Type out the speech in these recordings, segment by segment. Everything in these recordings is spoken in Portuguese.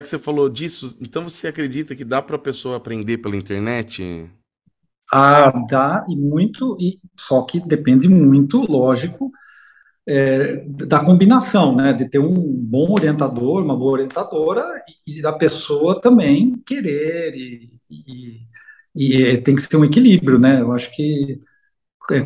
que você falou disso, então você acredita que dá para a pessoa aprender pela internet? Ah, dá e muito, e só que depende muito, lógico, é, da combinação, né, de ter um bom orientador, uma boa orientadora e, e da pessoa também querer e, e, e, é, tem que ser um equilíbrio, né? Eu acho que é,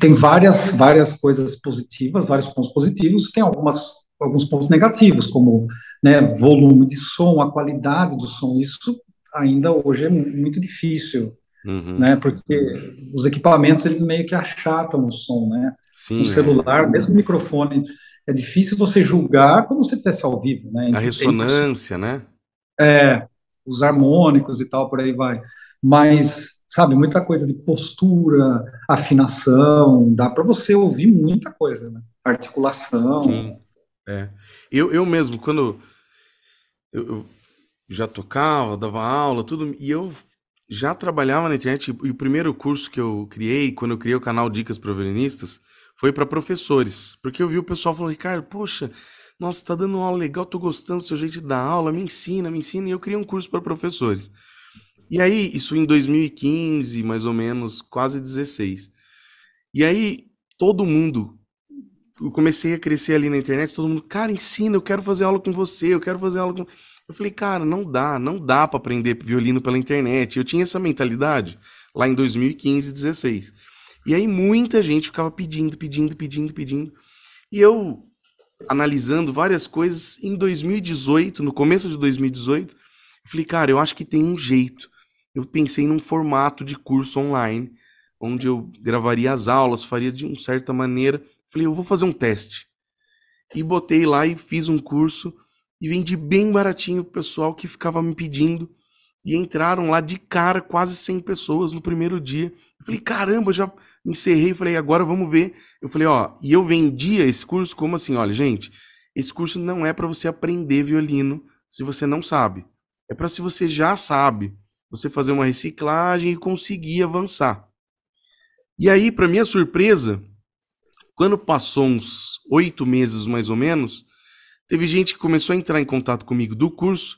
tem várias várias coisas positivas, vários pontos positivos, tem algumas alguns pontos negativos, como né, volume de som, a qualidade do som. Isso ainda hoje é muito difícil, uhum. né? Porque os equipamentos eles meio que achatam o som, né? Sim, o celular, é. mesmo o microfone, é difícil você julgar como se estivesse ao vivo, né? A ressonância, né? É, os harmônicos e tal, por aí vai. Mas, sabe, muita coisa de postura, afinação, dá para você ouvir muita coisa, né? Articulação. Sim. É. Eu, eu mesmo, quando eu, eu já tocava, dava aula, tudo, e eu já trabalhava na internet, e o primeiro curso que eu criei, quando eu criei o canal Dicas para Violinistas, foi para professores, porque eu vi o pessoal falando, Ricardo, poxa, nossa, tá dando aula legal, tô gostando do seu jeito de dar aula, me ensina, me ensina, e eu criei um curso para professores. E aí, isso em 2015, mais ou menos, quase 16. E aí, todo mundo comecei a crescer ali na internet, todo mundo, cara, ensina, eu quero fazer aula com você, eu quero fazer aula com. Eu falei, cara, não dá, não dá para aprender violino pela internet. Eu tinha essa mentalidade lá em 2015, 16. E aí muita gente ficava pedindo, pedindo, pedindo, pedindo. E eu analisando várias coisas em 2018, no começo de 2018, falei, cara, eu acho que tem um jeito. Eu pensei num formato de curso online, onde eu gravaria as aulas, faria de uma certa maneira, Falei, eu vou fazer um teste. E botei lá e fiz um curso e vendi bem baratinho o pessoal que ficava me pedindo. E entraram lá de cara quase 100 pessoas no primeiro dia. Eu falei, caramba, já encerrei. Falei, agora vamos ver. Eu falei, ó, e eu vendia esse curso como assim? Olha, gente, esse curso não é para você aprender violino se você não sabe. É para se você já sabe, você fazer uma reciclagem e conseguir avançar. E aí, para minha surpresa, quando passou uns oito meses mais ou menos, teve gente que começou a entrar em contato comigo do curso,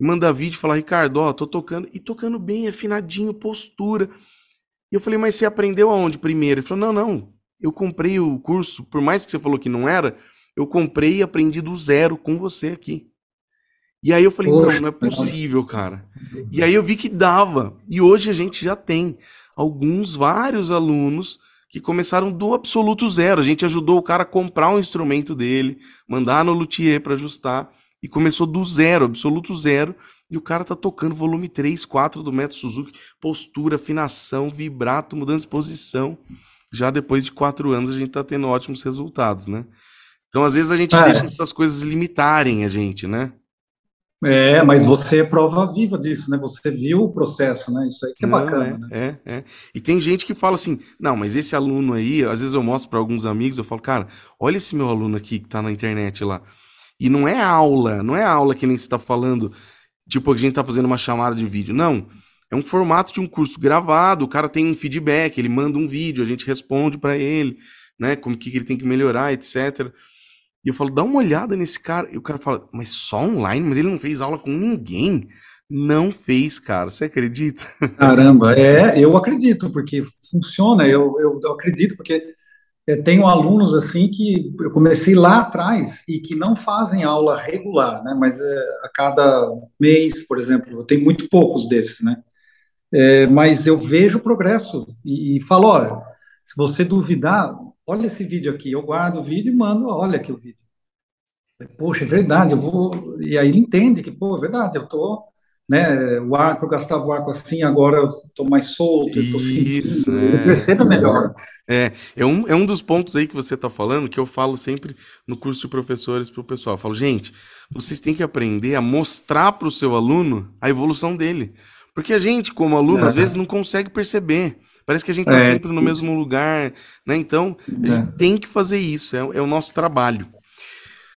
manda vídeo, fala Ricardo, ó, tô tocando e tocando bem, afinadinho, postura. E eu falei: Mas você aprendeu aonde primeiro? Ele falou: Não, não, eu comprei o curso, por mais que você falou que não era, eu comprei e aprendi do zero com você aqui. E aí eu falei, Poxa, não, não é possível, cara. E aí eu vi que dava. E hoje a gente já tem alguns, vários alunos que começaram do absoluto zero. A gente ajudou o cara a comprar um instrumento dele, mandar no luthier para ajustar e começou do zero, absoluto zero. E o cara tá tocando volume 3, 4 do Metro Suzuki, postura, afinação, vibrato, mudança de posição. Já depois de quatro anos a gente tá tendo ótimos resultados, né? Então, às vezes a gente é. deixa essas coisas limitarem a gente, né? É, mas você é prova viva disso, né? Você viu o processo, né? Isso aí que é não, bacana. É, né? é, é. E tem gente que fala assim: não, mas esse aluno aí, às vezes eu mostro para alguns amigos, eu falo, cara, olha esse meu aluno aqui que tá na internet lá. E não é aula, não é aula que nem você está falando, tipo, a gente tá fazendo uma chamada de vídeo. Não. É um formato de um curso gravado, o cara tem um feedback, ele manda um vídeo, a gente responde para ele, né? Como que ele tem que melhorar, etc. E eu falo, dá uma olhada nesse cara. E o cara fala, mas só online? Mas ele não fez aula com ninguém? Não fez, cara. Você acredita? Caramba, é, eu acredito, porque funciona. Eu, eu, eu acredito, porque eu é, tenho alunos assim que eu comecei lá atrás e que não fazem aula regular, né? Mas é, a cada mês, por exemplo, eu tenho muito poucos desses, né? É, mas eu vejo progresso e, e falo, olha, se você duvidar, Olha esse vídeo aqui, eu guardo o vídeo e mando, olha aqui o vídeo. Poxa, é verdade, eu vou. E aí ele entende que, pô, é verdade, eu tô. Né, o arco, eu gastava o arco assim, agora eu tô mais solto, eu tô sentindo, Isso, é. eu percebo melhor. É, é um, é um dos pontos aí que você está falando que eu falo sempre no curso de professores para o pessoal. Eu falo, gente, vocês têm que aprender a mostrar para o seu aluno a evolução dele. Porque a gente, como aluno, é. às vezes não consegue perceber. Parece que a gente está é, sempre no mesmo lugar, né? Então, a gente é. tem que fazer isso, é, é o nosso trabalho.